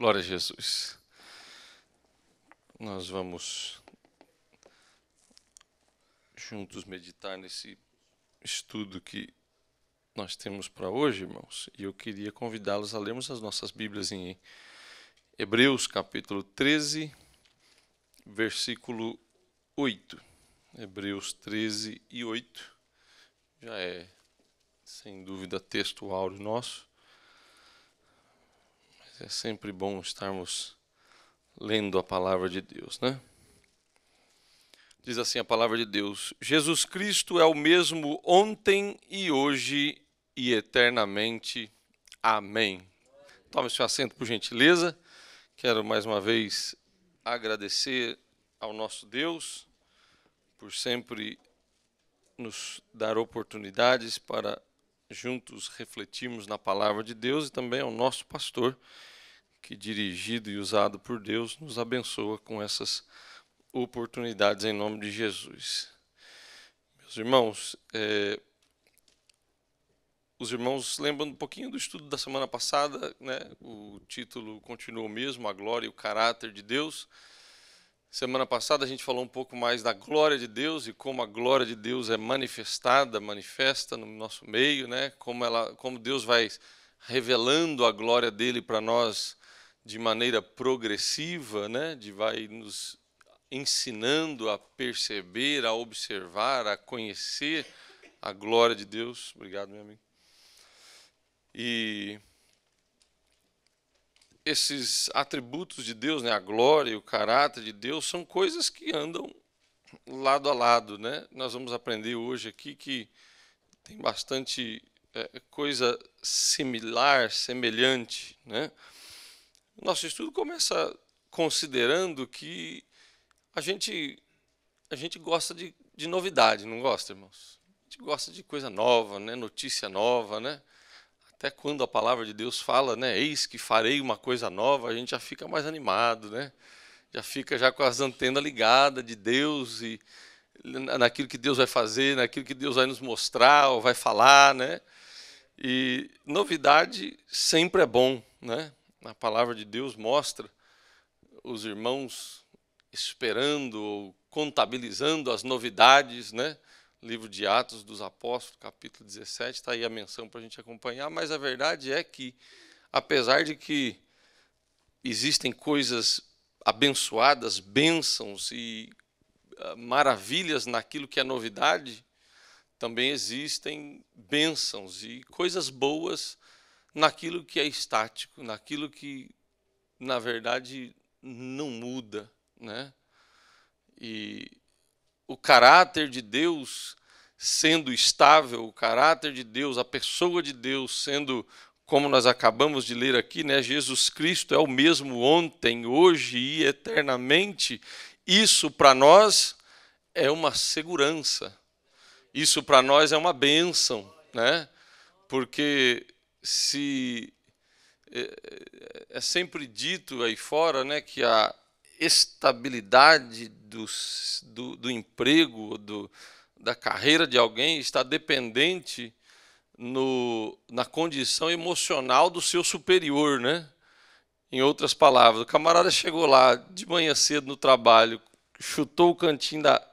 Glória a Jesus. Nós vamos juntos meditar nesse estudo que nós temos para hoje, irmãos. E eu queria convidá-los a lermos as nossas Bíblias em Hebreus, capítulo 13, versículo 8. Hebreus 13 e 8. Já é, sem dúvida, texto áureo nosso. É sempre bom estarmos lendo a palavra de Deus, né? Diz assim a palavra de Deus: Jesus Cristo é o mesmo ontem e hoje e eternamente. Amém. Tome seu assento, por gentileza. Quero mais uma vez agradecer ao nosso Deus por sempre nos dar oportunidades para juntos refletimos na palavra de Deus e também ao nosso pastor, que, dirigido e usado por Deus, nos abençoa com essas oportunidades em nome de Jesus. Meus irmãos, é, os irmãos, lembram um pouquinho do estudo da semana passada, né, o título continua o mesmo: A Glória e o Caráter de Deus. Semana passada a gente falou um pouco mais da glória de Deus e como a glória de Deus é manifestada, manifesta no nosso meio, né? Como ela, como Deus vai revelando a glória dele para nós de maneira progressiva, né? De vai nos ensinando a perceber, a observar, a conhecer a glória de Deus. Obrigado, meu amigo. E esses atributos de Deus, né, a glória e o caráter de Deus, são coisas que andam lado a lado. Né? Nós vamos aprender hoje aqui que tem bastante é, coisa similar, semelhante. Né? Nosso estudo começa considerando que a gente, a gente gosta de, de novidade, não gosta, irmãos? A gente gosta de coisa nova, né? notícia nova, né? Até quando a palavra de Deus fala, né, eis que farei uma coisa nova, a gente já fica mais animado, né? Já fica já com as antenas ligadas de Deus e naquilo que Deus vai fazer, naquilo que Deus vai nos mostrar ou vai falar, né? E novidade sempre é bom, né? A palavra de Deus mostra os irmãos esperando ou contabilizando as novidades, né? livro de Atos dos Apóstolos, capítulo 17, está aí a menção para a gente acompanhar, mas a verdade é que, apesar de que existem coisas abençoadas, bênçãos e ah, maravilhas naquilo que é novidade, também existem bênçãos e coisas boas naquilo que é estático, naquilo que, na verdade, não muda, né? E o caráter de Deus sendo estável, o caráter de Deus, a pessoa de Deus sendo, como nós acabamos de ler aqui, né, Jesus Cristo é o mesmo ontem, hoje e eternamente, isso para nós é uma segurança. Isso para nós é uma bênção, né? Porque se é, é, é sempre dito aí fora, né, que a estabilidade do, do, do emprego, do, da carreira de alguém está dependente no, na condição emocional do seu superior, né? Em outras palavras, o camarada chegou lá de manhã cedo no trabalho, chutou o cantinho da,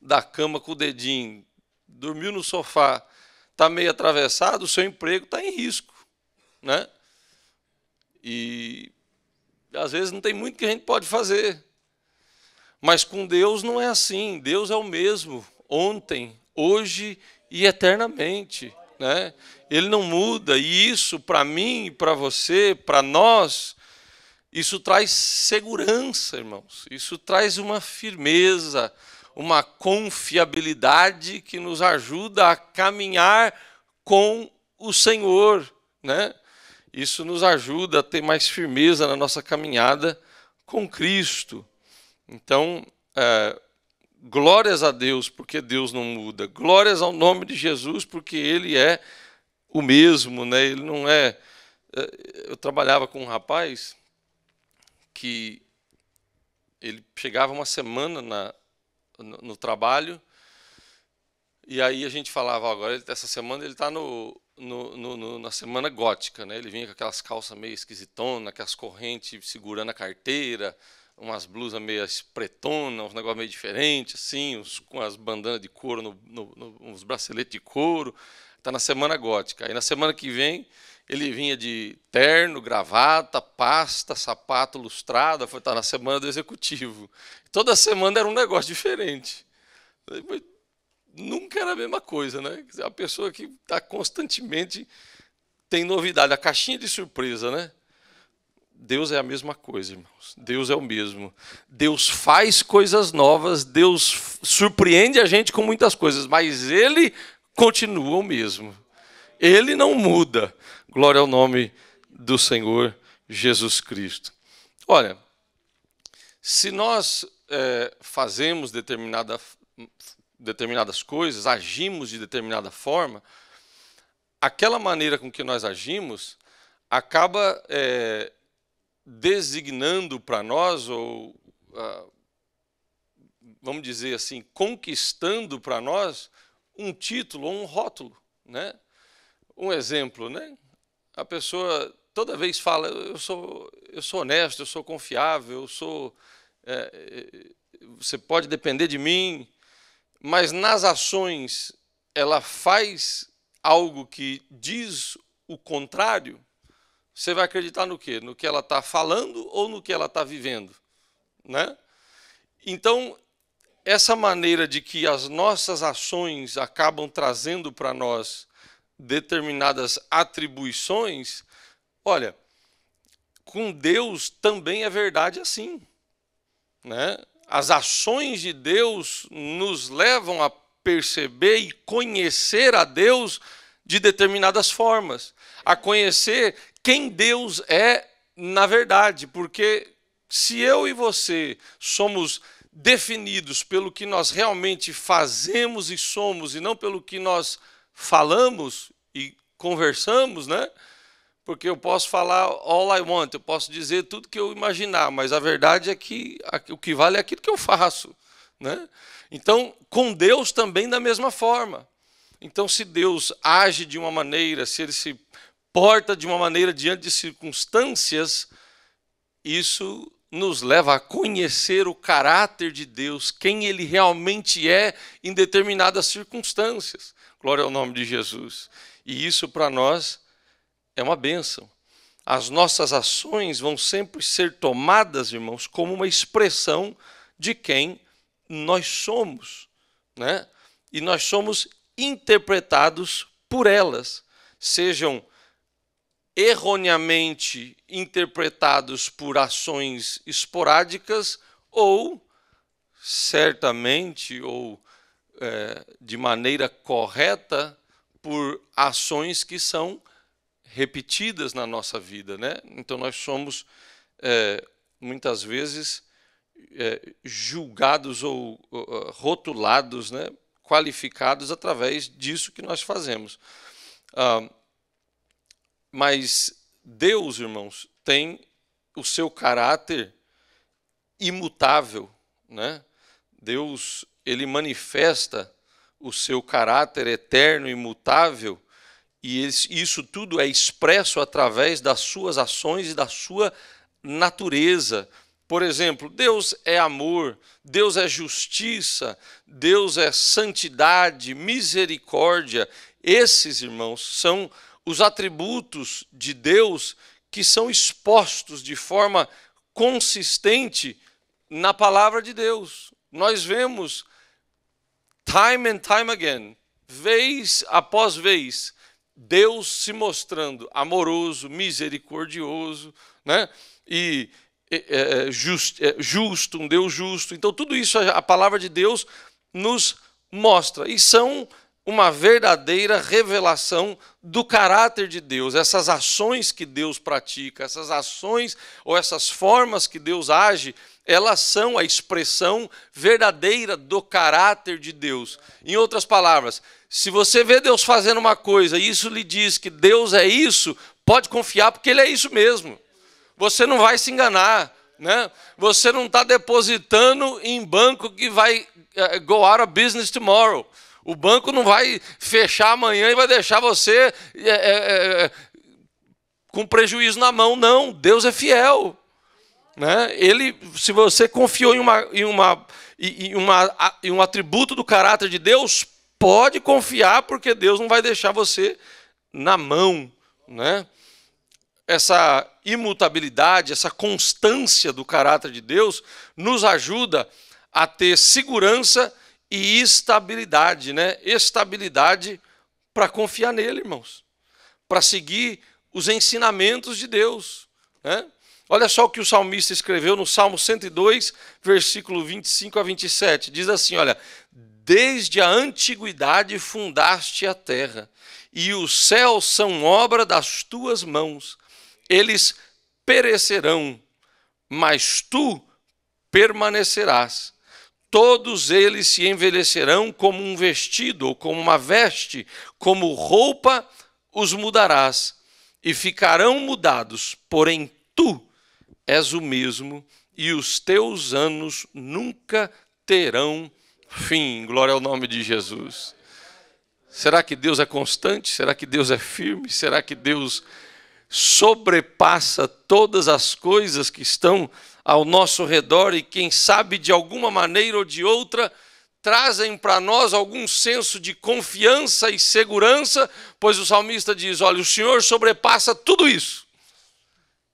da cama com o dedinho, dormiu no sofá, está meio atravessado, o seu emprego está em risco, né? E às vezes não tem muito que a gente pode fazer. Mas com Deus não é assim. Deus é o mesmo ontem, hoje e eternamente. Né? Ele não muda. E isso, para mim, para você, para nós, isso traz segurança, irmãos. Isso traz uma firmeza, uma confiabilidade que nos ajuda a caminhar com o Senhor, né? Isso nos ajuda a ter mais firmeza na nossa caminhada com Cristo. Então, é, glórias a Deus, porque Deus não muda. Glórias ao nome de Jesus, porque Ele é o mesmo, né? Ele não é. é eu trabalhava com um rapaz que ele chegava uma semana na, no, no trabalho e aí a gente falava, agora essa semana ele está no no, no, no, na semana gótica, né? Ele vinha com aquelas calças meio esquisitonas, aquelas correntes segurando a carteira, umas blusas meio pretonas, uns negócios meio diferentes, assim, uns, com as bandanas de couro, no, no, uns braceletes de couro. Está na semana gótica. Aí na semana que vem ele vinha de terno, gravata, pasta, sapato lustrado, foi estar tá na semana do executivo. Toda semana era um negócio diferente nunca era a mesma coisa, né? A pessoa que está constantemente tem novidade, a caixinha de surpresa, né? Deus é a mesma coisa, irmãos. Deus é o mesmo. Deus faz coisas novas, Deus surpreende a gente com muitas coisas, mas Ele continua o mesmo. Ele não muda. Glória ao nome do Senhor Jesus Cristo. Olha, se nós é, fazemos determinada determinadas coisas, agimos de determinada forma, aquela maneira com que nós agimos acaba é, designando para nós, ou ah, vamos dizer assim, conquistando para nós um título ou um rótulo. Né? Um exemplo, né? a pessoa toda vez fala, eu sou, eu sou honesto, eu sou confiável, eu sou. É, é você pode depender de mim, mas nas ações ela faz algo que diz o contrário, você vai acreditar no quê? No que ela está falando ou no que ela está vivendo, né? Então essa maneira de que as nossas ações acabam trazendo para nós determinadas atribuições, olha, com Deus também é verdade assim, né? As ações de Deus nos levam a perceber e conhecer a Deus de determinadas formas, a conhecer quem Deus é na verdade, porque se eu e você somos definidos pelo que nós realmente fazemos e somos e não pelo que nós falamos e conversamos, né? porque eu posso falar all I want, eu posso dizer tudo que eu imaginar, mas a verdade é que o que vale é aquilo que eu faço. Né? Então, com Deus também da mesma forma. Então, se Deus age de uma maneira, se ele se porta de uma maneira diante de circunstâncias, isso nos leva a conhecer o caráter de Deus, quem ele realmente é em determinadas circunstâncias. Glória ao nome de Jesus. E isso para nós é uma bênção. As nossas ações vão sempre ser tomadas, irmãos, como uma expressão de quem nós somos, né? E nós somos interpretados por elas, sejam erroneamente interpretados por ações esporádicas ou certamente ou é, de maneira correta por ações que são repetidas na nossa vida, né? Então nós somos é, muitas vezes é, julgados ou, ou rotulados, né? Qualificados através disso que nós fazemos. Ah, mas Deus, irmãos, tem o seu caráter imutável, né? Deus, ele manifesta o seu caráter eterno imutável e isso tudo é expresso através das suas ações e da sua natureza. Por exemplo, Deus é amor, Deus é justiça, Deus é santidade, misericórdia. Esses, irmãos, são os atributos de Deus que são expostos de forma consistente na palavra de Deus. Nós vemos time and time again, vez após vez, Deus se mostrando amoroso, misericordioso, né? E é, é just, é, justo, um Deus justo. Então, tudo isso a palavra de Deus nos mostra. E são uma verdadeira revelação do caráter de Deus, essas ações que Deus pratica, essas ações ou essas formas que Deus age, elas são a expressão verdadeira do caráter de Deus. Em outras palavras, se você vê Deus fazendo uma coisa e isso lhe diz que Deus é isso, pode confiar, porque Ele é isso mesmo. Você não vai se enganar. Né? Você não está depositando em banco que vai eh, go out of business tomorrow. O banco não vai fechar amanhã e vai deixar você é, é, com prejuízo na mão, não. Deus é fiel. Né? Ele, se você confiou em, uma, em, uma, em, uma, em um atributo do caráter de Deus, pode confiar, porque Deus não vai deixar você na mão. Né? Essa imutabilidade, essa constância do caráter de Deus nos ajuda a ter segurança e estabilidade, né? Estabilidade para confiar nele, irmãos, para seguir os ensinamentos de Deus, né? Olha só o que o salmista escreveu no Salmo 102, versículo 25 a 27. Diz assim: Olha, Desde a antiguidade fundaste a terra, e os céus são obra das tuas mãos. Eles perecerão, mas tu permanecerás. Todos eles se envelhecerão como um vestido ou como uma veste, como roupa os mudarás, e ficarão mudados, porém tu és o mesmo, e os teus anos nunca terão Fim, glória ao nome de Jesus. Será que Deus é constante? Será que Deus é firme? Será que Deus sobrepassa todas as coisas que estão ao nosso redor e, quem sabe, de alguma maneira ou de outra, trazem para nós algum senso de confiança e segurança, pois o salmista diz: Olha, o Senhor sobrepassa tudo isso.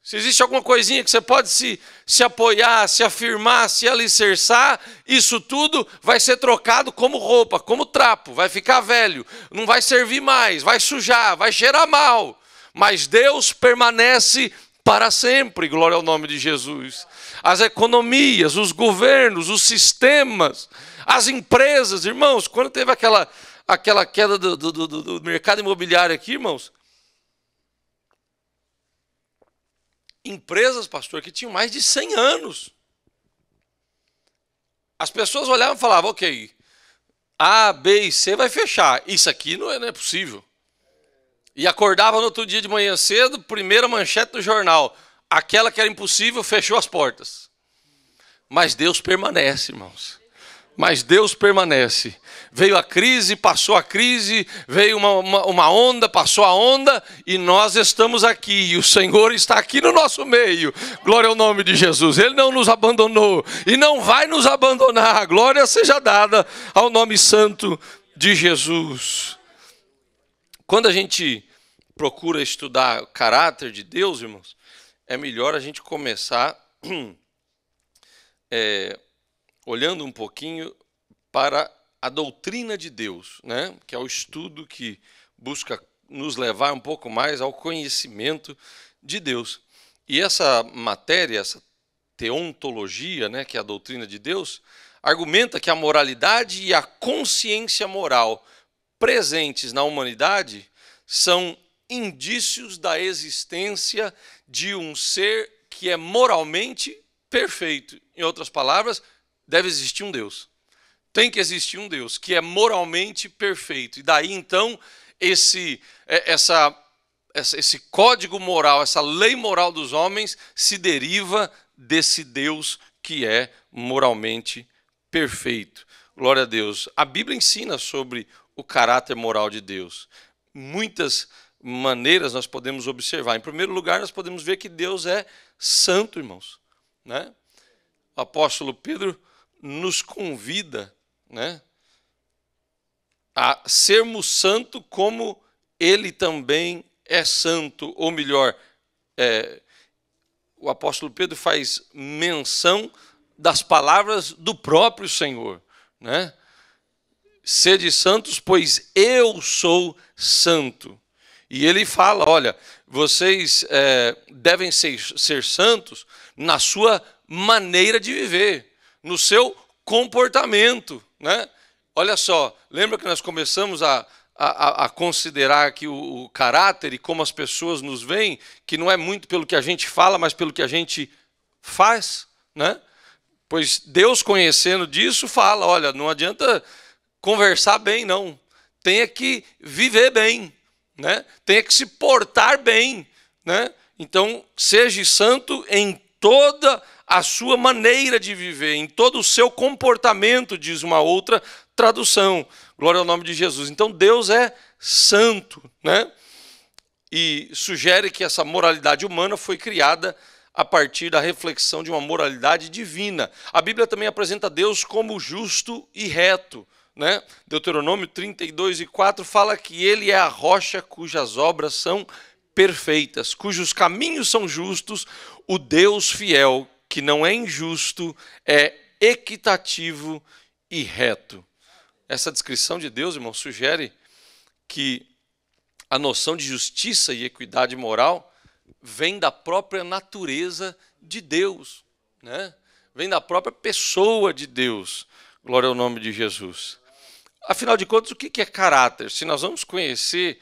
Se existe alguma coisinha que você pode se, se apoiar, se afirmar, se alicerçar, isso tudo vai ser trocado como roupa, como trapo, vai ficar velho, não vai servir mais, vai sujar, vai cheirar mal. Mas Deus permanece para sempre, glória ao nome de Jesus. As economias, os governos, os sistemas, as empresas, irmãos, quando teve aquela, aquela queda do, do, do, do mercado imobiliário aqui, irmãos, empresas, pastor, que tinham mais de 100 anos. As pessoas olhavam e falavam, ok, A, B e C vai fechar. Isso aqui não é, não é possível. E acordava no outro dia de manhã cedo, primeira manchete do jornal. Aquela que era impossível fechou as portas. Mas Deus permanece, irmãos. Mas Deus permanece veio a crise, passou a crise, veio uma, uma, uma, onda, passou a onda, e nós estamos aqui, e o Senhor está aqui no nosso meio. Glória ao nome de Jesus. Ele não nos abandonou e não vai nos abandonar. Glória seja dada ao nome santo de Jesus. Quando a gente procura estudar o caráter de Deus, irmãos, é melhor a gente começar é, olhando um pouquinho para a doutrina de Deus, né? que é o estudo que busca nos levar um pouco mais ao conhecimento de Deus. E essa matéria, essa teontologia, né, que é a doutrina de Deus, argumenta que a moralidade e a consciência moral presentes na humanidade são indícios da existência de um ser que é moralmente perfeito. Em outras palavras, deve existir um Deus tem que existir um Deus que é moralmente perfeito. E daí então esse é, essa esse código moral, essa lei moral dos homens se deriva desse Deus que é moralmente perfeito. Glória a Deus. A Bíblia ensina sobre o caráter moral de Deus. Muitas maneiras nós podemos observar. Em primeiro lugar, nós podemos ver que Deus é santo, irmãos. Né? O apóstolo Pedro nos convida né? a sermos santo como ele também é santo, ou melhor, é, o apóstolo Pedro faz menção das palavras do próprio Senhor, né? Sede santos, pois eu sou santo. E ele fala: olha, vocês é, devem ser, ser santos na sua maneira de viver, no seu comportamento. Né? Olha só, lembra que nós começamos a, a, a considerar aqui o, o caráter e como as pessoas nos veem, que não é muito pelo que a gente fala, mas pelo que a gente faz, né? Pois Deus conhecendo disso fala, olha, não adianta conversar bem não. Tem que viver bem, né? Tem que se portar bem, né? Então, seja santo em toda a a sua maneira de viver, em todo o seu comportamento, diz uma outra tradução. Glória ao nome de Jesus. Então Deus é santo, né? E sugere que essa moralidade humana foi criada a partir da reflexão de uma moralidade divina. A Bíblia também apresenta Deus como justo e reto. Né? Deuteronômio 32 e 4 fala que ele é a rocha cujas obras são perfeitas, cujos caminhos são justos, o Deus fiel que não é injusto, é equitativo e reto. Essa descrição de Deus, irmão, sugere que a noção de justiça e equidade moral vem da própria natureza de Deus, né? vem da própria pessoa de Deus. Glória ao nome de Jesus. Afinal de contas, o que é caráter? Se nós vamos conhecer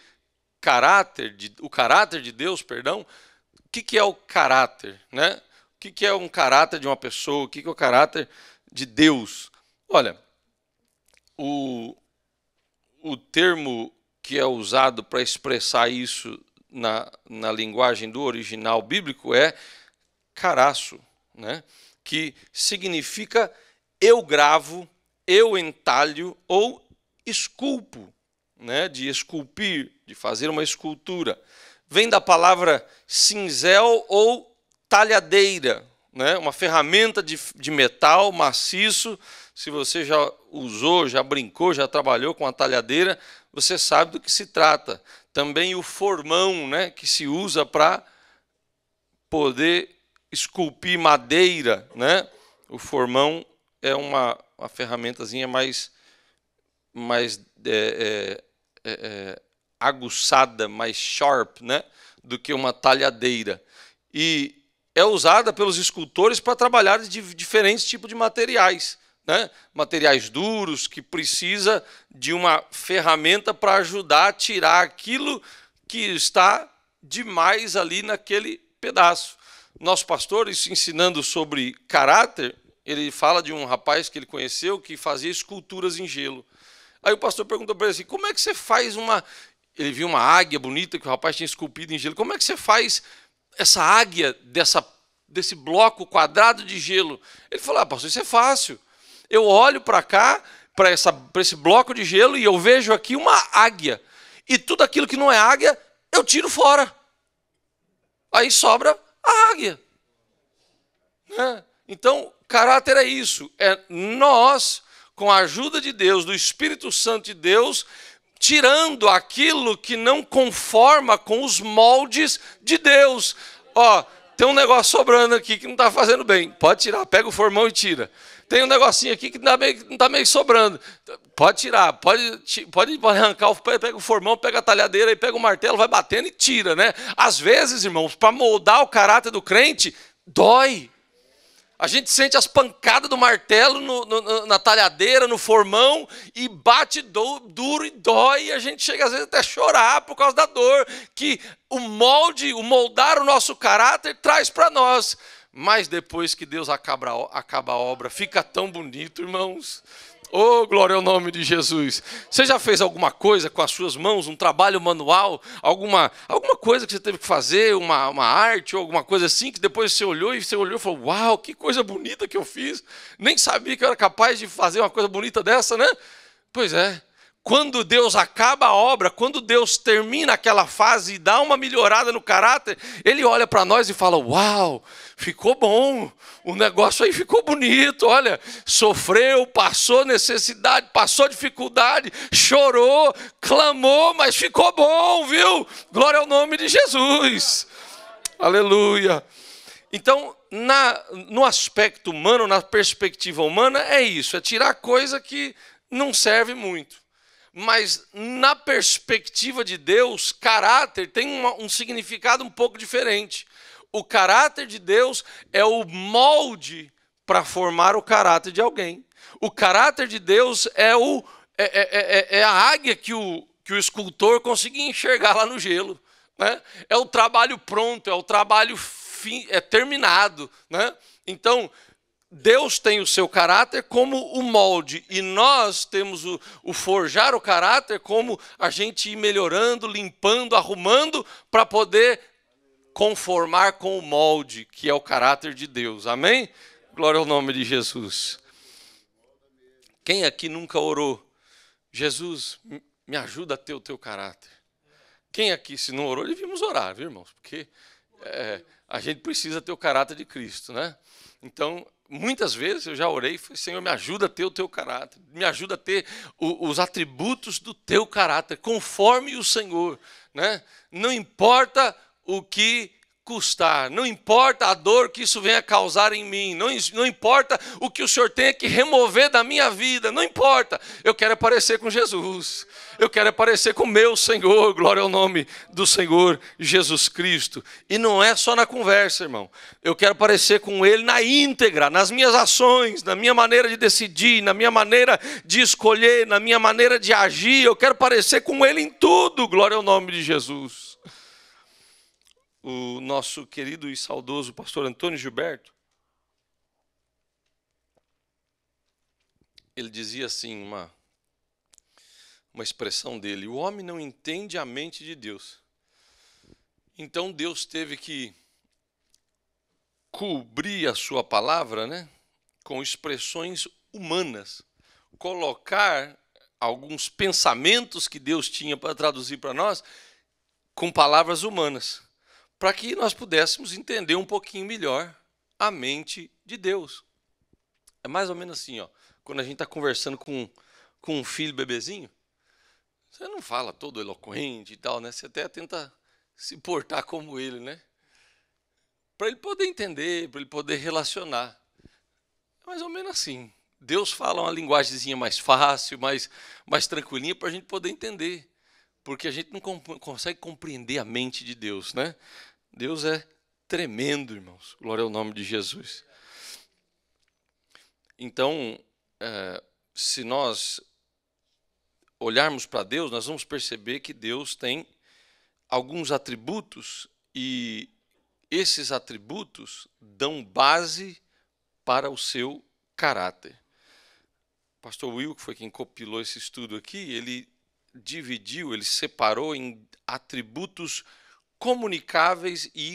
caráter de, o caráter de Deus, perdão, o que é o caráter? Né? O que, que é um caráter de uma pessoa? O que, que é o caráter de Deus? Olha, o, o termo que é usado para expressar isso na, na linguagem do original bíblico é caraço, né? que significa eu gravo, eu entalho ou esculpo, né? de esculpir, de fazer uma escultura. Vem da palavra cinzel ou talhadeira, né? uma ferramenta de, de metal maciço. Se você já usou, já brincou, já trabalhou com a talhadeira, você sabe do que se trata. Também o formão, né, que se usa para poder esculpir madeira, né? O formão é uma, uma ferramentazinha mais, mais é, é, é, é aguçada, mais sharp, né? Do que uma talhadeira. E é usada pelos escultores para trabalhar de diferentes tipos de materiais. Né? Materiais duros, que precisa de uma ferramenta para ajudar a tirar aquilo que está demais ali naquele pedaço. Nosso pastor, isso ensinando sobre caráter, ele fala de um rapaz que ele conheceu que fazia esculturas em gelo. Aí o pastor perguntou para ele assim: como é que você faz uma. Ele viu uma águia bonita que o rapaz tinha esculpido em gelo. Como é que você faz essa águia dessa desse bloco quadrado de gelo. Ele falou: ah, pastor, isso é fácil. Eu olho para cá, para esse bloco de gelo, e eu vejo aqui uma águia. E tudo aquilo que não é águia, eu tiro fora. Aí sobra a águia. Né? Então, caráter é isso. É nós, com a ajuda de Deus, do Espírito Santo de Deus, tirando aquilo que não conforma com os moldes de Deus. Ó, tem um negócio sobrando aqui que não está fazendo bem. Pode tirar, pega o formão e tira. Tem um negocinho aqui que tá não está meio, sobrando. Pode tirar, pode, pode arrancar, pega o formão, pega a talhadeira e pega o martelo, vai batendo e tira, né? Às vezes, irmãos, para moldar o caráter do crente, dói. A gente sente as pancadas do martelo no, no, na talhadeira, no formão, e bate do, duro e dói, e a gente chega às vezes até a chorar por causa da dor que o molde, o moldar o nosso caráter traz para nós. Mas depois que Deus acaba, acaba a obra, fica tão bonito, irmãos. Oh, glória ao nome de Jesus. Você já fez alguma coisa com as suas mãos, um trabalho manual, alguma, alguma coisa que você teve que fazer, uma, uma arte ou alguma coisa assim, que depois você olhou e você olhou e falou: Uau, que coisa bonita que eu fiz! Nem sabia que eu era capaz de fazer uma coisa bonita dessa, né? Pois é, quando Deus acaba a obra, quando Deus termina aquela fase e dá uma melhorada no caráter, ele olha para nós e fala: Uau, ficou bom, o negócio aí ficou bonito. Olha, sofreu, passou necessidade, passou dificuldade, chorou, clamou, mas ficou bom, viu? Glória ao nome de Jesus. Aleluia. Então, na, no aspecto humano, na perspectiva humana, é isso: é tirar coisa que não serve muito mas na perspectiva de Deus, caráter tem uma, um significado um pouco diferente. O caráter de Deus é o molde para formar o caráter de alguém. O caráter de Deus é, o, é é, é, é, é a águia que o, que o escultor conseguia enxergar lá no gelo. Né? É o trabalho pronto, é o trabalho fim, é terminado. Né? Então, Deus tem o seu caráter como o molde, e nós temos o, o forjar o caráter como a gente ir melhorando, limpando, arrumando, para poder conformar com o molde, que é o caráter de Deus. Amém? Glória ao nome de Jesus. Quem aqui nunca orou? Jesus, me ajuda a ter o teu caráter. Quem aqui, se não orou, devíamos orar, viu, irmãos? Porque é, a gente precisa ter o caráter de Cristo, né? Então, muitas vezes eu já orei, falei, Senhor, me ajuda a ter o teu caráter, me ajuda a ter o, os atributos do teu caráter, conforme o Senhor. Né? Não importa o que custar, não importa a dor que isso venha causar em mim, não, não importa o que o Senhor tenha que remover da minha vida, não importa, eu quero aparecer com Jesus, eu quero aparecer com meu Senhor, glória ao nome do Senhor Jesus Cristo. E não é só na conversa, irmão, eu quero aparecer com Ele na íntegra, nas minhas ações, na minha maneira de decidir, na minha maneira de escolher, na minha maneira de agir, eu quero aparecer com Ele em tudo, glória ao nome de Jesus o nosso querido e saudoso pastor Antônio Gilberto, ele dizia assim, uma, uma expressão dele: o homem não entende a mente de Deus. Então Deus teve que cobrir a sua palavra né, com expressões humanas, colocar alguns pensamentos que Deus tinha para traduzir para nós com palavras humanas para que nós pudéssemos entender um pouquinho melhor a mente de Deus. É mais ou menos assim, ó, quando a gente está conversando com, com um filho bebezinho, você não fala todo eloquente e tal, né? Você até tenta se portar como ele, né? Para ele poder entender, para ele poder relacionar. É mais ou menos assim. Deus fala uma linguagemzinha mais fácil, mais, mais tranquilinha para a gente poder entender. Porque a gente não comp consegue compreender a mente de Deus, né? Deus é tremendo, irmãos. Glória ao nome de Jesus. Então, é, se nós olharmos para Deus, nós vamos perceber que Deus tem alguns atributos e esses atributos dão base para o seu caráter. O pastor Will, que foi quem compilou esse estudo aqui, ele dividiu, ele separou em atributos comunicáveis e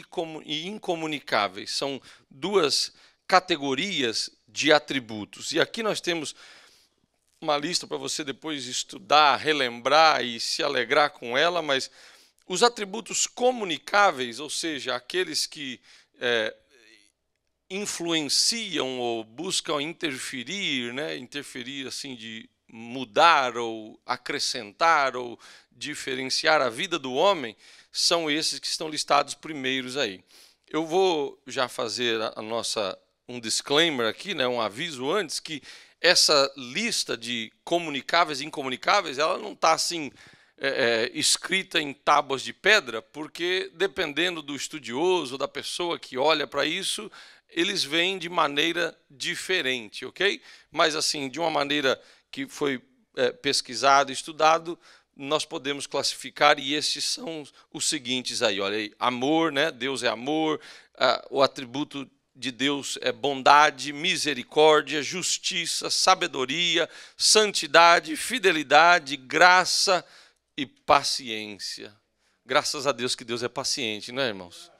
incomunicáveis. São duas categorias de atributos. E aqui nós temos uma lista para você depois estudar, relembrar e se alegrar com ela, mas os atributos comunicáveis, ou seja, aqueles que é, influenciam ou buscam interferir, né, interferir assim de mudar ou acrescentar ou diferenciar a vida do homem, são esses que estão listados primeiros aí. Eu vou já fazer a nossa um disclaimer aqui, né, um aviso antes que essa lista de comunicáveis e incomunicáveis, ela não está assim é, é, escrita em tábuas de pedra, porque dependendo do estudioso, da pessoa que olha para isso, eles vêm de maneira diferente, ok? Mas assim, de uma maneira que foi é, pesquisado, estudado, nós podemos classificar e estes são os seguintes aí, olha aí, amor, né? Deus é amor, ah, o atributo de Deus é bondade, misericórdia, justiça, sabedoria, santidade, fidelidade, graça e paciência. Graças a Deus que Deus é paciente, não é, irmãos?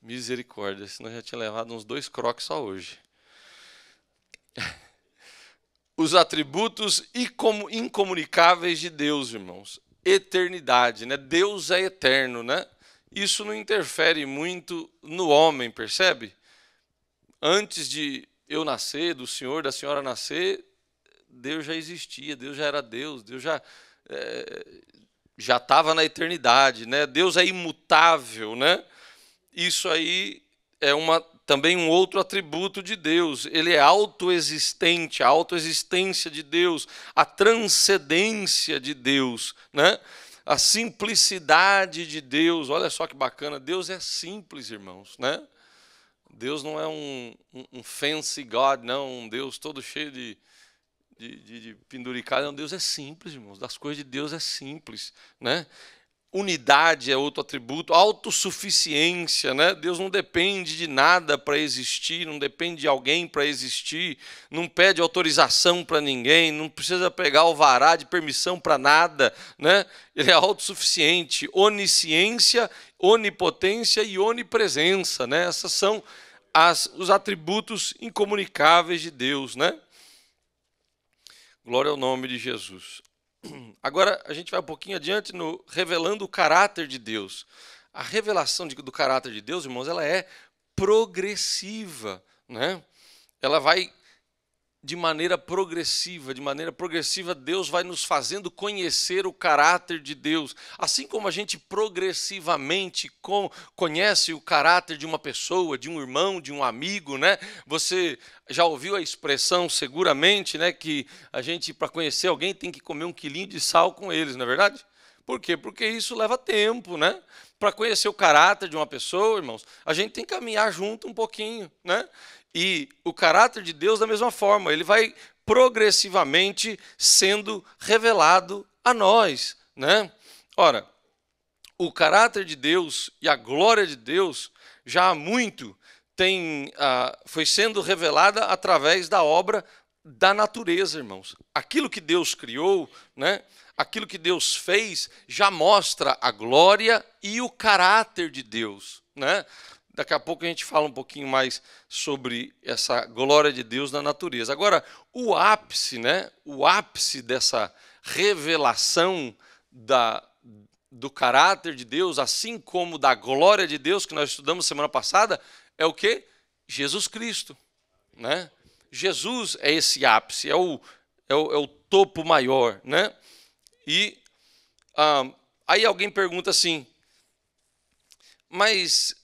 Misericórdia, senão eu já tinha levado uns dois croques só hoje. os atributos incomunicáveis de Deus, irmãos. Eternidade, né? Deus é eterno, né? Isso não interfere muito no homem, percebe? Antes de eu nascer, do senhor, da senhora nascer, Deus já existia, Deus já era Deus, Deus já é, já estava na eternidade, né? Deus é imutável, né? Isso aí é uma também um outro atributo de Deus. Ele é autoexistente, a autoexistência de Deus, a transcendência de Deus, né? a simplicidade de Deus. Olha só que bacana, Deus é simples, irmãos. Né? Deus não é um, um, um fancy God, não, um Deus todo cheio de, de, de, de penduricalho. Não, Deus é simples, irmãos. Das coisas de Deus é simples, né? Unidade é outro atributo, autossuficiência, né? Deus não depende de nada para existir, não depende de alguém para existir, não pede autorização para ninguém, não precisa pegar o vará de permissão para nada, né? Ele é autossuficiente, onisciência, onipotência e onipresença, né? Essas são as, os atributos incomunicáveis de Deus, né? Glória ao nome de Jesus. Agora a gente vai um pouquinho adiante no revelando o caráter de Deus. A revelação de, do caráter de Deus, irmãos, ela é progressiva, né? Ela vai de maneira progressiva, de maneira progressiva, Deus vai nos fazendo conhecer o caráter de Deus. Assim como a gente progressivamente conhece o caráter de uma pessoa, de um irmão, de um amigo, né? Você já ouviu a expressão seguramente, né, que a gente para conhecer alguém tem que comer um quilinho de sal com eles, não é verdade? Por quê? Porque isso leva tempo, né? Para conhecer o caráter de uma pessoa, irmãos, a gente tem que caminhar junto um pouquinho, né? e o caráter de Deus da mesma forma. Ele vai progressivamente sendo revelado a nós, né? Ora, o caráter de Deus e a glória de Deus já há muito tem, ah, foi sendo revelada através da obra da natureza, irmãos. Aquilo que Deus criou, né? Aquilo que Deus fez já mostra a glória e o caráter de Deus, né? Daqui a pouco a gente fala um pouquinho mais sobre essa glória de Deus na natureza. Agora, o ápice, né? O ápice dessa revelação da, do caráter de Deus, assim como da glória de Deus que nós estudamos semana passada, é o que? Jesus Cristo, né? Jesus é esse ápice, é o, é o, é o topo maior, né? E ah, aí alguém pergunta assim, mas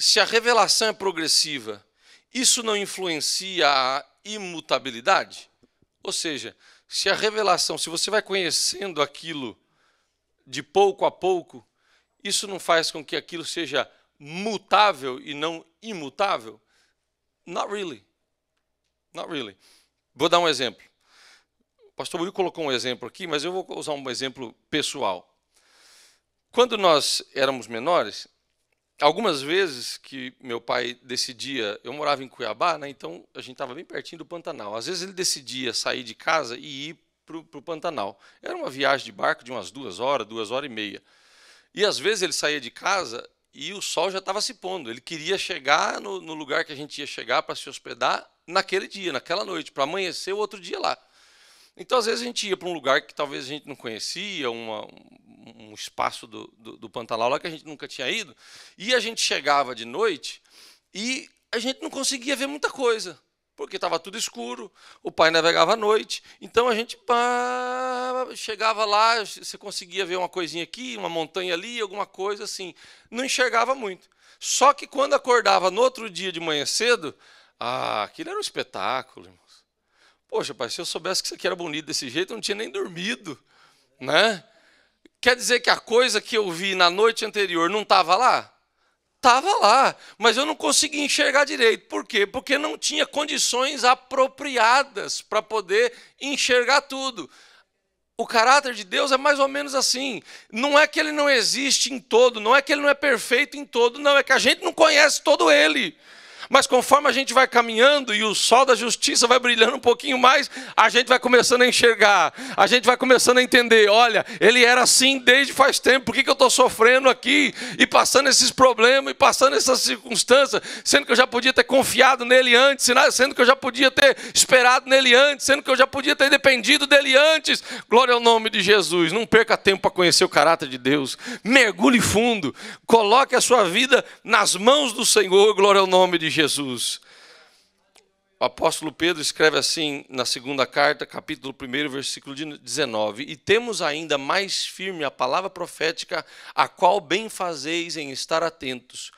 se a revelação é progressiva, isso não influencia a imutabilidade? Ou seja, se a revelação, se você vai conhecendo aquilo de pouco a pouco, isso não faz com que aquilo seja mutável e não imutável? Not really. Not really. Vou dar um exemplo. O pastor Will colocou um exemplo aqui, mas eu vou usar um exemplo pessoal. Quando nós éramos menores, algumas vezes que meu pai decidia, eu morava em Cuiabá, né, então a gente estava bem pertinho do Pantanal. Às vezes ele decidia sair de casa e ir para o Pantanal. Era uma viagem de barco de umas duas horas, duas horas e meia. E às vezes ele saía de casa e o sol já estava se pondo. Ele queria chegar no, no lugar que a gente ia chegar para se hospedar naquele dia, naquela noite, para amanhecer o outro dia lá. Então, às vezes, a gente ia para um lugar que talvez a gente não conhecia, uma, um espaço do, do, do Pantanal lá que a gente nunca tinha ido, e a gente chegava de noite e a gente não conseguia ver muita coisa, porque estava tudo escuro, o pai navegava à noite, então a gente pá, chegava lá, você conseguia ver uma coisinha aqui, uma montanha ali, alguma coisa assim, não enxergava muito. Só que quando acordava no outro dia de manhã cedo, ah, aquilo era um espetáculo, irmão. Poxa, pai, se eu soubesse que isso aqui era bonito desse jeito, eu não tinha nem dormido, né? Quer dizer que a coisa que eu vi na noite anterior não estava lá? Estava lá, mas eu não conseguia enxergar direito. Por quê? Porque não tinha condições apropriadas para poder enxergar tudo. O caráter de Deus é mais ou menos assim. Não é que ele não existe em todo, não é que ele não é perfeito em todo, não, é que a gente não conhece todo ele. Mas conforme a gente vai caminhando e o sol da justiça vai brilhando um pouquinho mais, a gente vai começando a enxergar, a gente vai começando a entender: olha, ele era assim desde faz tempo, por que, que eu estou sofrendo aqui e passando esses problemas e passando essas circunstâncias, sendo que eu já podia ter confiado nele antes, sendo que eu já podia ter esperado nele antes, sendo que eu já podia ter dependido dele antes. Glória ao nome de Jesus. Não perca tempo para conhecer o caráter de Deus. Mergulhe fundo, coloque a sua vida nas mãos do Senhor. Glória ao nome de Jesus. Jesus. O apóstolo Pedro escreve assim na segunda carta, capítulo 1, versículo 19: E temos ainda mais firme a palavra profética, a qual bem fazeis em estar atentos,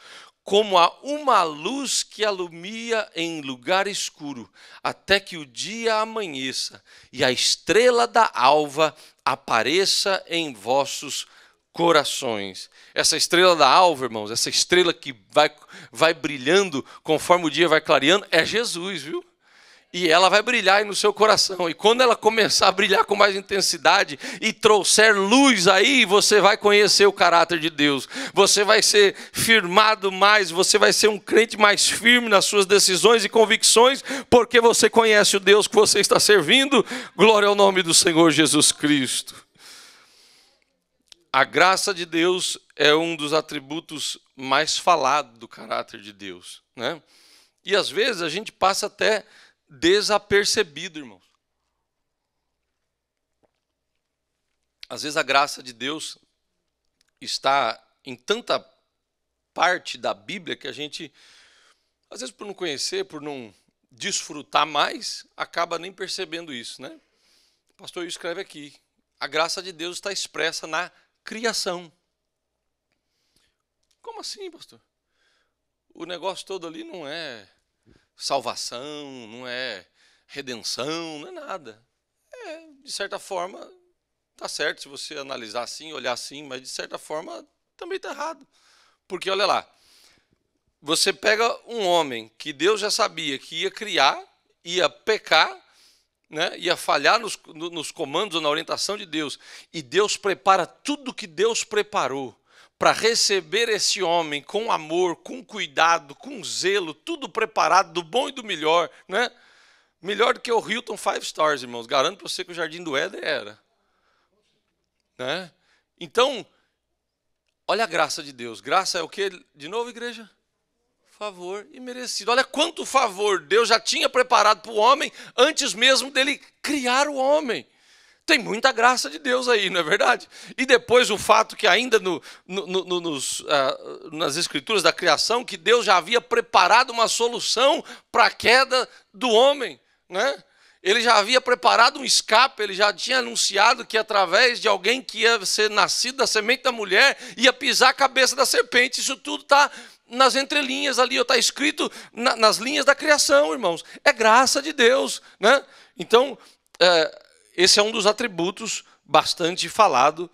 como a uma luz que alumia em lugar escuro, até que o dia amanheça e a estrela da alva apareça em vossos corações. Essa estrela da alva, irmãos, essa estrela que vai, vai brilhando conforme o dia vai clareando, é Jesus, viu? E ela vai brilhar aí no seu coração. E quando ela começar a brilhar com mais intensidade e trouxer luz aí, você vai conhecer o caráter de Deus. Você vai ser firmado mais, você vai ser um crente mais firme nas suas decisões e convicções, porque você conhece o Deus que você está servindo. Glória ao nome do Senhor Jesus Cristo. A graça de Deus é um dos atributos mais falados do caráter de Deus, né? E às vezes a gente passa até desapercebido, irmãos. Às vezes a graça de Deus está em tanta parte da Bíblia que a gente, às vezes por não conhecer, por não desfrutar mais, acaba nem percebendo isso, né? O pastor escreve aqui: a graça de Deus está expressa na criação. Como assim, pastor? O negócio todo ali não é salvação, não é redenção, não é nada. É, de certa forma, tá certo se você analisar assim, olhar assim, mas de certa forma também tá errado. Porque olha lá, você pega um homem que Deus já sabia que ia criar, ia pecar, né, ia falhar nos, nos comandos, na orientação de Deus. E Deus prepara tudo que Deus preparou para receber esse homem com amor, com cuidado, com zelo, tudo preparado do bom e do melhor, né? Melhor do que o Hilton Five Stars, irmãos. Garanto para você que o Jardim do Éden era, né? Então, olha a graça de Deus. Graça é o que? De novo, igreja? favor imerecido. Olha quanto favor Deus já tinha preparado para o homem antes mesmo dele criar o homem. Tem muita graça de Deus aí, não é verdade? E depois o fato que ainda no, no, no, nos, uh, nas escrituras da criação, que Deus já havia preparado uma solução para a queda do homem, né? Ele já havia preparado um escape, ele já tinha anunciado que através de alguém que ia ser nascido da semente da mulher, ia pisar a cabeça da serpente. Isso tudo está nas entrelinhas ali, está escrito na, nas linhas da criação, irmãos. É graça de Deus. Né? Então, é, esse é um dos atributos bastante falado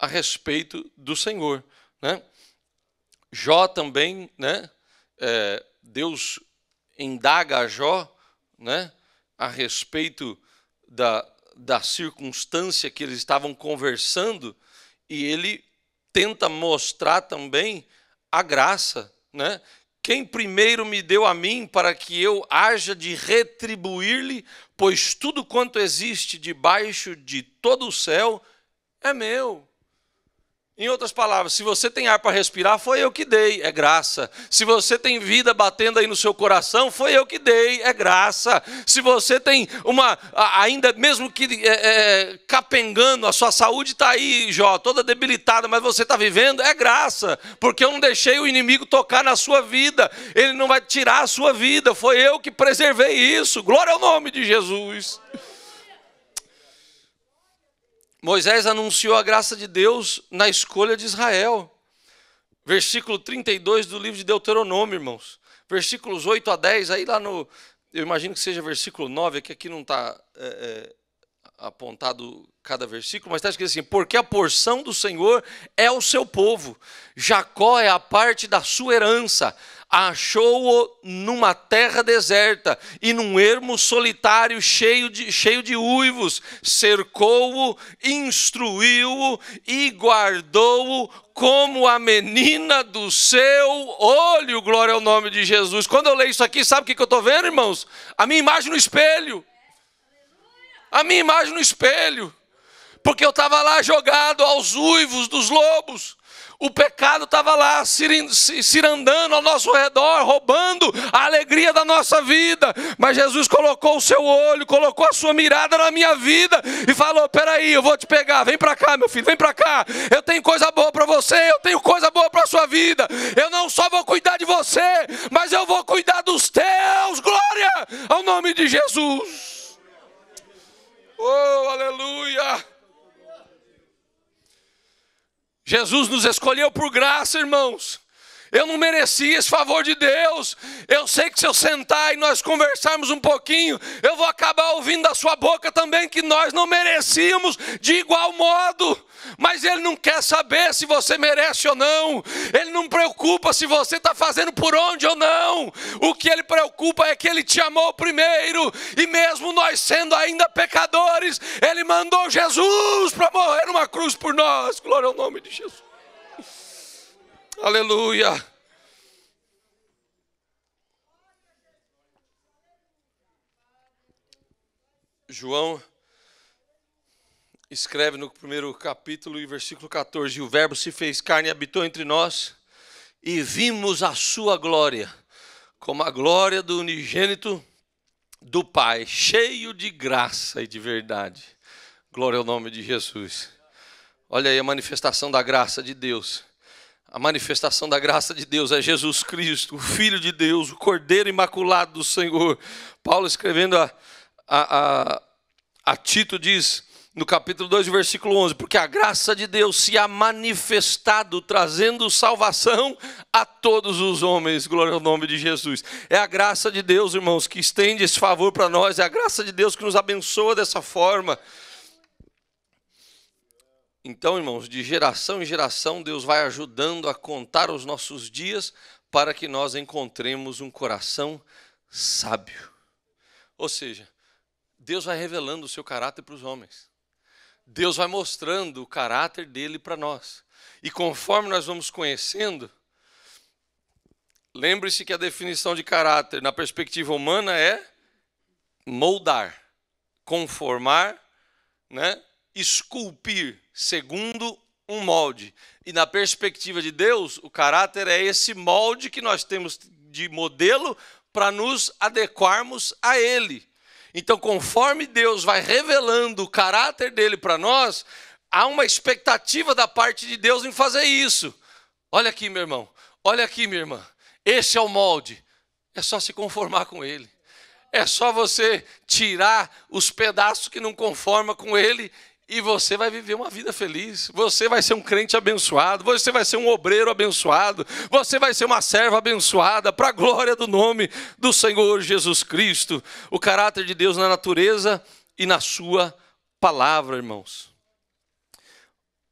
a respeito do Senhor. Né? Jó também, né? É, Deus indaga a Jó né? a respeito da, da circunstância que eles estavam conversando e ele tenta mostrar também a graça, né? Quem primeiro me deu a mim para que eu haja de retribuir-lhe, pois tudo quanto existe debaixo de todo o céu é meu. Em outras palavras, se você tem ar para respirar, foi eu que dei, é graça. Se você tem vida batendo aí no seu coração, foi eu que dei, é graça. Se você tem uma, ainda mesmo que é, é, capengando, a sua saúde está aí, Jó, toda debilitada, mas você está vivendo, é graça, porque eu não deixei o inimigo tocar na sua vida, ele não vai tirar a sua vida, foi eu que preservei isso. Glória ao nome de Jesus. Moisés anunciou a graça de Deus na escolha de Israel. Versículo 32 do livro de Deuteronômio, irmãos. Versículos 8 a 10, aí lá no. Eu imagino que seja versículo 9, é que aqui não está é, é, apontado cada versículo, mas está escrito assim: Porque a porção do Senhor é o seu povo, Jacó é a parte da sua herança achou-o numa terra deserta e num ermo solitário cheio de, cheio de uivos, cercou-o, instruiu-o e guardou-o como a menina do seu olho. Glória ao nome de Jesus. Quando eu leio isso aqui, sabe o que eu estou vendo, irmãos? A minha imagem no espelho. A minha imagem no espelho. Porque eu estava lá jogado aos uivos dos lobos. O pecado estava lá cirandando ao nosso redor, roubando a alegria da nossa vida. Mas Jesus colocou o seu olho, colocou a sua mirada na minha vida e falou: Peraí, eu vou te pegar, vem para cá, meu filho, vem para cá. Eu tenho coisa boa para você, eu tenho coisa boa para a sua vida. Eu não só vou cuidar de você, mas eu vou cuidar dos teus. Glória ao nome de Jesus. Oh, aleluia. Jesus nos escolheu por graça, irmãos. Eu não merecia esse favor de Deus. Eu sei que se eu sentar e nós conversarmos um pouquinho, eu vou acabar ouvindo da sua boca também que nós não merecíamos de igual modo. Mas Ele não quer saber se você merece ou não. Ele não preocupa se você está fazendo por onde ou não. O que Ele preocupa é que Ele te amou primeiro. E mesmo nós sendo ainda pecadores, Ele mandou Jesus para morrer numa cruz por nós. Glória ao nome de Jesus. Aleluia. João escreve no primeiro capítulo e versículo 14: O Verbo se fez carne e habitou entre nós, e vimos a sua glória, como a glória do unigênito do Pai, cheio de graça e de verdade. Glória ao nome de Jesus. Olha aí a manifestação da graça de Deus a manifestação da graça de Deus é Jesus Cristo, o Filho de Deus, o Cordeiro Imaculado do Senhor. Paulo, escrevendo a, a, a, a Tito, diz no capítulo 2, versículo 11: Porque a graça de Deus se ha manifestado, trazendo salvação a todos os homens, glória ao nome de Jesus. É a graça de Deus, irmãos, que estende esse favor para nós, é a graça de Deus que nos abençoa dessa forma. Então, irmãos, de geração em geração, Deus vai ajudando a contar os nossos dias para que nós encontremos um coração sábio. Ou seja, Deus vai revelando o seu caráter para os homens. Deus vai mostrando o caráter dele para nós. E conforme nós vamos conhecendo, lembre-se que a definição de caráter na perspectiva humana é moldar, conformar, né? esculpir segundo um molde. E na perspectiva de Deus, o caráter é esse molde que nós temos de modelo para nos adequarmos a ele. Então, conforme Deus vai revelando o caráter dele para nós, há uma expectativa da parte de Deus em fazer isso. Olha aqui, meu irmão. Olha aqui, minha irmã. Esse é o molde. É só se conformar com ele. É só você tirar os pedaços que não conforma com ele e você vai viver uma vida feliz, você vai ser um crente abençoado, você vai ser um obreiro abençoado, você vai ser uma serva abençoada, para a glória do nome do Senhor Jesus Cristo. O caráter de Deus na natureza e na sua palavra, irmãos.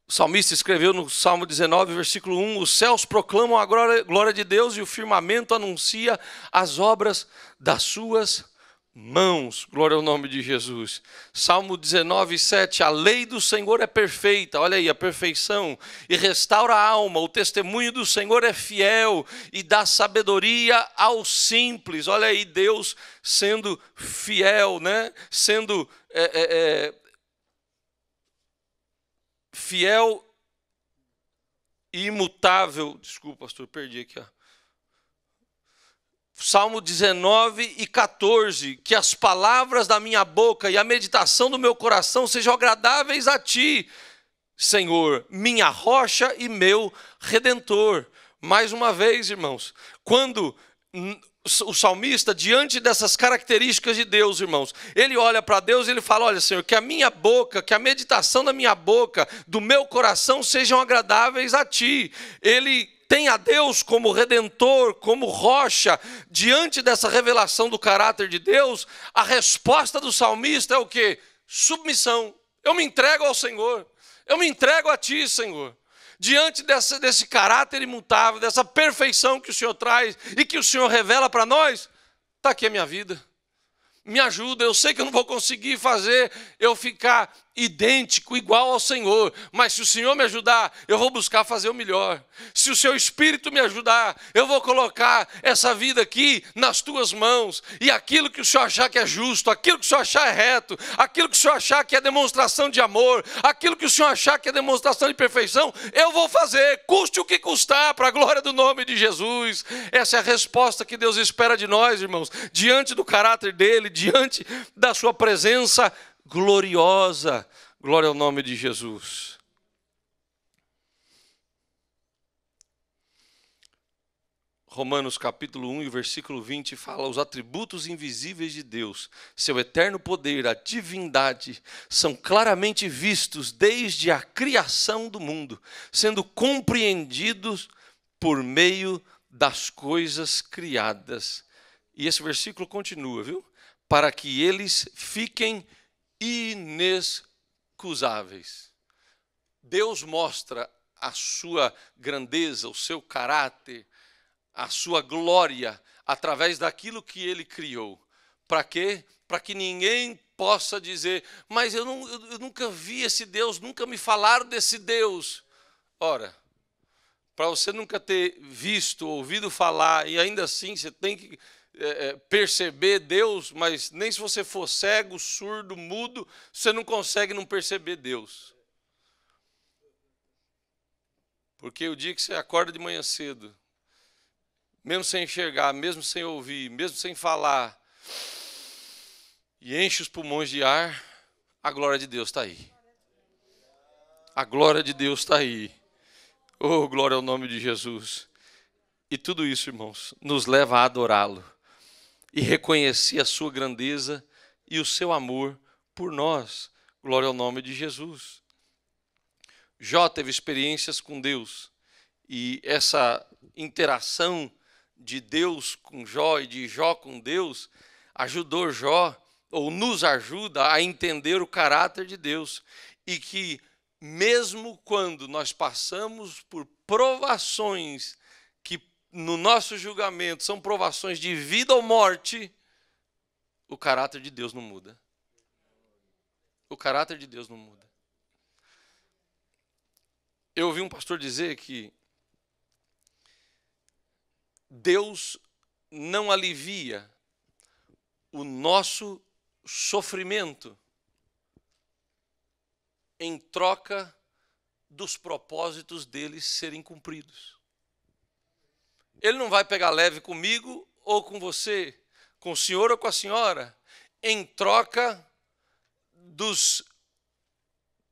O salmista escreveu no Salmo 19, versículo 1: Os céus proclamam a glória de Deus e o firmamento anuncia as obras das suas mãos mãos. Glória ao nome de Jesus. Salmo 19, 7. A lei do Senhor é perfeita, olha aí, a perfeição, e restaura a alma. O testemunho do Senhor é fiel e dá sabedoria aos simples. Olha aí, Deus sendo fiel, né? Sendo. É, é, é, fiel e imutável. Desculpa, pastor, perdi aqui. Ó. Salmo 19 e 14, que as palavras da minha boca e a meditação do meu coração sejam agradáveis a ti, Senhor, minha rocha e meu redentor. Mais uma vez, irmãos, quando o salmista, diante dessas características de Deus, irmãos, ele olha para Deus e ele fala: Olha, Senhor, que a minha boca, que a meditação da minha boca, do meu coração sejam agradáveis a ti. Ele tem a Deus como redentor, como rocha, diante dessa revelação do caráter de Deus, a resposta do salmista é o que? Submissão. Eu me entrego ao Senhor. Eu me entrego a Ti, Senhor. Diante dessa, desse caráter imutável, dessa perfeição que o Senhor traz e que o Senhor revela para nós, está aqui a minha vida me ajuda, eu sei que eu não vou conseguir fazer eu ficar idêntico, igual ao Senhor. Mas se o Senhor me ajudar, eu vou buscar fazer o melhor. Se o seu espírito me ajudar, eu vou colocar essa vida aqui nas tuas mãos. E aquilo que o Senhor achar que é justo, aquilo que o Senhor achar é reto, aquilo que o Senhor achar que é demonstração de amor, aquilo que o Senhor achar que é demonstração de perfeição, eu vou fazer, custe o que custar, para a glória do nome de Jesus. Essa é a resposta que Deus espera de nós, irmãos, diante do caráter dele, diante da sua presença gloriosa. Glória ao nome de Jesus. Romanos capítulo 1 e versículo 20 fala: os atributos invisíveis de Deus, seu eterno poder, a divindade, são claramente vistos desde a criação do mundo, sendo compreendidos por meio das coisas criadas. E esse versículo continua, viu? Para que eles fiquem inexcusáveis. Deus mostra a sua grandeza, o seu caráter, a sua glória através daquilo que ele criou. Para quê? Para que ninguém possa dizer, mas eu, não, eu, nunca vi esse Deus, nunca me falaram desse Deus. Ora, para você nunca ter visto, ouvido falar e ainda assim você tem que é, é, perceber Deus, mas nem se você for cego, surdo, mudo, você não consegue não perceber Deus. Porque o dia que você acorda de manhã cedo, mesmo sem enxergar, mesmo sem ouvir, mesmo sem falar, e enche os pulmões de ar, a glória de Deus está aí. A glória de Deus está aí. Oh, glória ao nome de Jesus. E tudo isso, irmãos, nos leva a adorá-lo e reconheci a sua grandeza e o seu amor por nós. Glória ao nome de Jesus. Jó teve experiências com Deus e essa interação de Deus com Jó e de Jó com Deus ajudou Jó ou nos ajuda a entender o caráter de Deus e que mesmo quando nós passamos por provações no nosso julgamento são provações de vida ou morte, o caráter de Deus não muda. O caráter de Deus não muda. Eu ouvi um pastor dizer que Deus não alivia o nosso sofrimento em troca dos propósitos deles serem cumpridos. Ele não vai pegar leve comigo ou com você, com o senhor ou com a senhora, em troca dos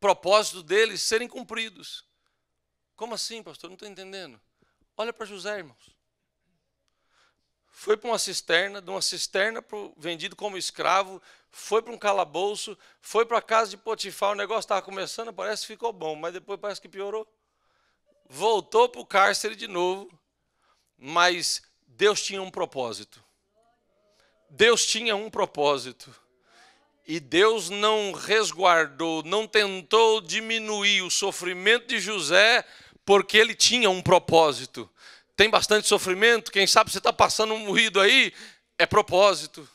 propósitos deles serem cumpridos. Como assim, pastor? Não estou entendendo. Olha para José, irmãos. Foi para uma cisterna, de uma cisterna pro, vendido como escravo, foi para um calabouço, foi para a casa de Potifar, o negócio estava começando, parece que ficou bom, mas depois parece que piorou. Voltou para o cárcere de novo, mas Deus tinha um propósito. Deus tinha um propósito. E Deus não resguardou, não tentou diminuir o sofrimento de José, porque ele tinha um propósito. Tem bastante sofrimento, quem sabe você está passando um ruído aí, é propósito.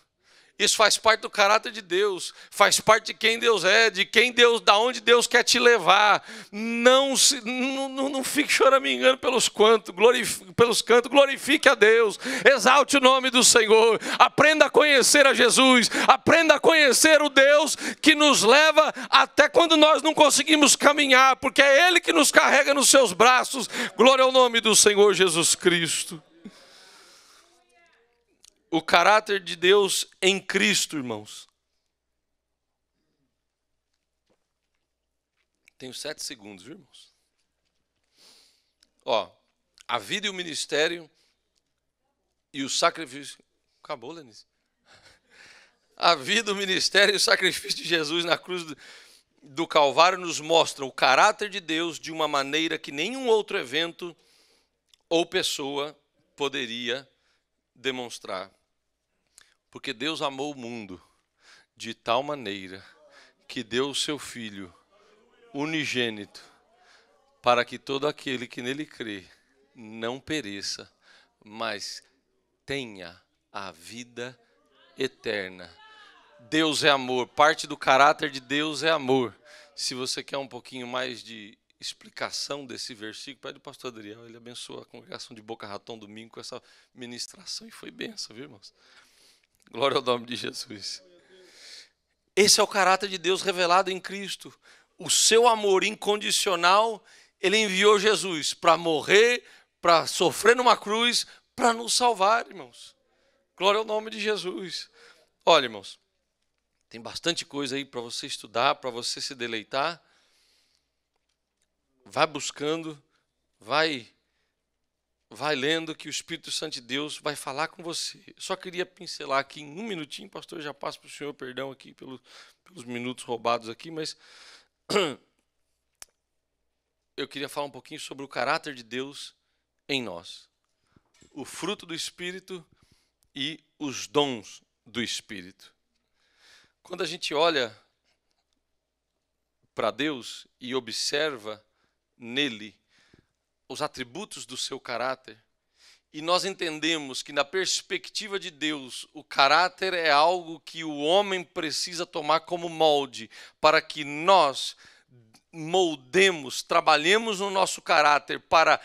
Isso faz parte do caráter de Deus, faz parte de quem Deus é, de quem Deus, da onde Deus quer te levar. Não se, não, não, não fique choramingando pelos quantos, pelos cantos, glorifique a Deus, exalte o nome do Senhor, aprenda a conhecer a Jesus, aprenda a conhecer o Deus que nos leva até quando nós não conseguimos caminhar, porque é Ele que nos carrega nos seus braços. Glória ao nome do Senhor Jesus Cristo o caráter de Deus em Cristo, irmãos. Tenho sete segundos, irmãos. Ó, a vida e o ministério e o sacrifício. Acabou, Lenice. A vida, o ministério e o sacrifício de Jesus na cruz do Calvário nos mostram o caráter de Deus de uma maneira que nenhum outro evento ou pessoa poderia demonstrar. Porque Deus amou o mundo de tal maneira que deu o seu Filho unigênito para que todo aquele que nele crê não pereça, mas tenha a vida eterna. Deus é amor, parte do caráter de Deus é amor. Se você quer um pouquinho mais de explicação desse versículo, pede o pastor Adriel, ele abençoa a congregação de Boca Raton domingo com essa ministração e foi benção, viu, irmãos? Glória ao nome de Jesus. Esse é o caráter de Deus revelado em Cristo. O seu amor incondicional, ele enviou Jesus para morrer, para sofrer numa cruz, para nos salvar, irmãos. Glória ao nome de Jesus. Olha, irmãos, tem bastante coisa aí para você estudar, para você se deleitar vai buscando, vai vai lendo que o Espírito Santo de Deus vai falar com você. Eu só queria pincelar aqui em um minutinho, pastor, já passo para o senhor, perdão aqui pelo, pelos minutos roubados aqui, mas eu queria falar um pouquinho sobre o caráter de Deus em nós. O fruto do Espírito e os dons do Espírito. Quando a gente olha para Deus e observa nele os atributos do seu caráter, e nós entendemos que, na perspectiva de Deus, o caráter é algo que o homem precisa tomar como molde para que nós moldemos, trabalhemos no nosso caráter para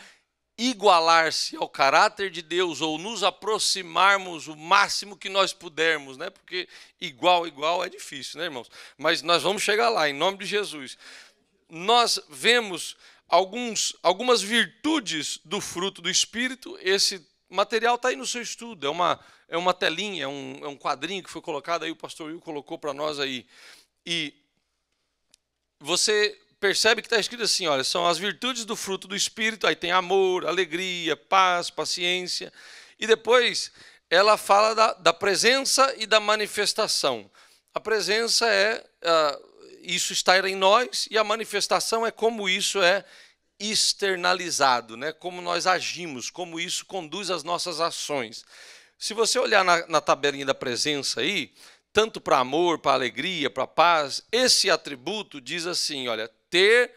igualar-se ao caráter de Deus ou nos aproximarmos o máximo que nós pudermos, né? Porque igual igual é difícil, né, irmãos? Mas nós vamos chegar lá em nome de Jesus. Nós vemos alguns, algumas virtudes do fruto do Espírito. Esse material está aí no seu estudo. É uma, é uma telinha, é um, é um quadrinho que foi colocado aí, o pastor Will colocou para nós aí. E você percebe que está escrito assim: olha, são as virtudes do fruto do Espírito, aí tem amor, alegria, paz, paciência. E depois ela fala da, da presença e da manifestação. A presença é. Uh, isso está em nós e a manifestação é como isso é externalizado, né? como nós agimos, como isso conduz as nossas ações. Se você olhar na, na tabelinha da presença aí, tanto para amor, para alegria, para paz, esse atributo diz assim: olha, ter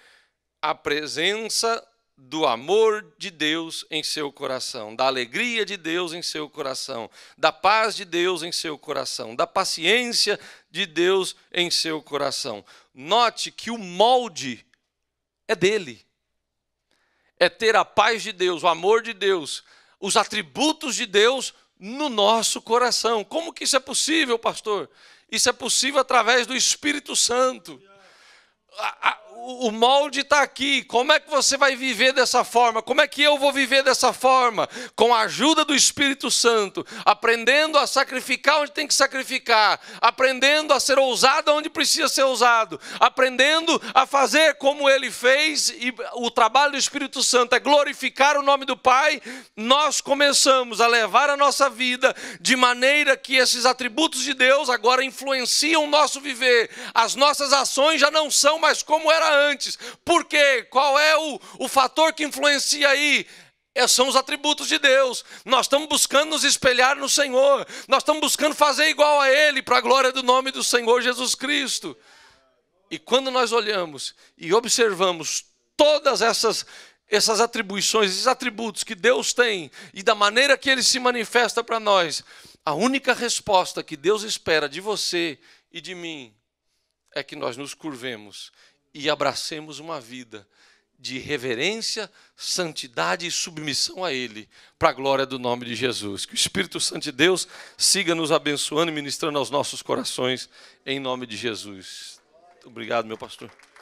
a presença do amor de Deus em seu coração, da alegria de Deus em seu coração, da paz de Deus em seu coração, da paciência de Deus em seu coração. Note que o molde é dele. É ter a paz de Deus, o amor de Deus, os atributos de Deus no nosso coração. Como que isso é possível, pastor? Isso é possível através do Espírito Santo. A, a, o molde está aqui. Como é que você vai viver dessa forma? Como é que eu vou viver dessa forma? Com a ajuda do Espírito Santo, aprendendo a sacrificar onde tem que sacrificar, aprendendo a ser ousado onde precisa ser ousado, aprendendo a fazer como ele fez. E o trabalho do Espírito Santo é glorificar o nome do Pai. Nós começamos a levar a nossa vida de maneira que esses atributos de Deus agora influenciam o nosso viver. As nossas ações já não são mais como era antes. Por quê? Qual é o, o fator que influencia aí? É, são os atributos de Deus. Nós estamos buscando nos espelhar no Senhor. Nós estamos buscando fazer igual a Ele, para a glória do nome do Senhor Jesus Cristo. E quando nós olhamos e observamos todas essas, essas atribuições, esses atributos que Deus tem e da maneira que Ele se manifesta para nós, a única resposta que Deus espera de você e de mim é que nós nos curvemos e abracemos uma vida de reverência, santidade e submissão a Ele, para a glória do nome de Jesus. Que o Espírito Santo de Deus siga nos abençoando e ministrando aos nossos corações, em nome de Jesus. Obrigado, meu pastor.